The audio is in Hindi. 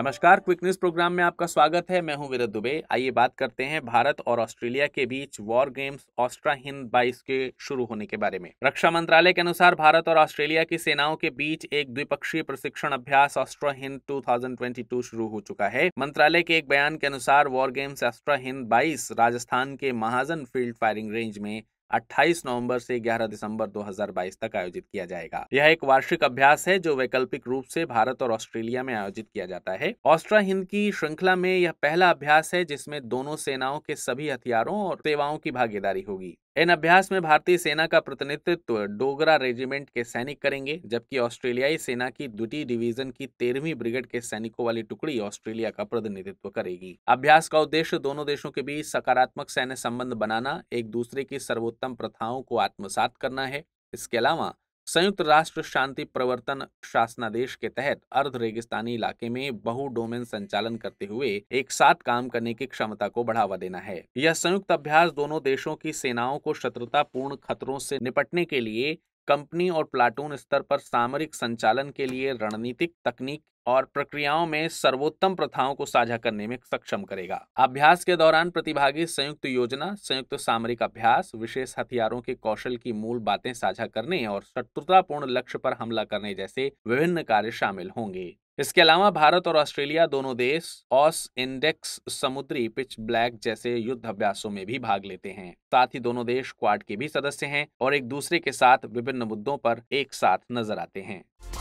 नमस्कार क्विक न्यूज प्रोग्राम में आपका स्वागत है मैं हूं विरद दुबे आइए बात करते हैं भारत और ऑस्ट्रेलिया के बीच वॉर गेम्स ऑस्ट्रा हिंद बाईस के शुरू होने के बारे में रक्षा मंत्रालय के अनुसार भारत और ऑस्ट्रेलिया की सेनाओं के बीच एक द्विपक्षीय प्रशिक्षण अभ्यास ऑस्ट्रा हिंद टू शुरू हो चुका है मंत्रालय के एक बयान के अनुसार वॉर गेम्स ऑस्ट्रा हिंद बाईस राजस्थान के महाजन फील्ड फायरिंग रेंज में 28 नवंबर से 11 दिसंबर 2022 तक आयोजित किया जाएगा यह एक वार्षिक अभ्यास है जो वैकल्पिक रूप से भारत और ऑस्ट्रेलिया में आयोजित किया जाता है ऑस्ट्रा हिंद की श्रृंखला में यह पहला अभ्यास है जिसमें दोनों सेनाओं के सभी हथियारों और सेवाओं की भागीदारी होगी इन अभ्यास में भारतीय सेना का प्रतिनिधित्व डोगरा रेजिमेंट के सैनिक करेंगे जबकि ऑस्ट्रेलियाई सेना की द्वितीय डिवीजन की तेरहवीं ब्रिगेड के सैनिकों वाली टुकड़ी ऑस्ट्रेलिया का प्रतिनिधित्व करेगी अभ्यास का उद्देश्य दोनों देशों के बीच सकारात्मक सैन्य संबंध बनाना एक दूसरे की सर्वोत्तम प्रथाओं को आत्मसात करना है इसके अलावा संयुक्त राष्ट्र शांति प्रवर्तन शासनादेश के तहत अर्ध रेगिस्तानी इलाके में बहु डोमेन संचालन करते हुए एक साथ काम करने की क्षमता को बढ़ावा देना है यह संयुक्त अभ्यास दोनों देशों की सेनाओं को शत्रुतापूर्ण खतरों से निपटने के लिए कंपनी और प्लाटून स्तर पर सामरिक संचालन के लिए रणनीतिक तकनीक और प्रक्रियाओं में सर्वोत्तम प्रथाओं को साझा करने में सक्षम करेगा अभ्यास के दौरान प्रतिभागी संयुक्त योजना संयुक्त सामरिक अभ्यास विशेष हथियारों के कौशल की मूल बातें साझा करने और शत्रुतापूर्ण लक्ष्य पर हमला करने जैसे विभिन्न कार्य शामिल होंगे इसके अलावा भारत और ऑस्ट्रेलिया दोनों देश ऑस इंडेक्स समुद्री पिच ब्लैक जैसे युद्ध अभ्यासों में भी भाग लेते हैं साथ ही दोनों देश क्वाड के भी सदस्य हैं और एक दूसरे के साथ विभिन्न मुद्दों पर एक साथ नजर आते हैं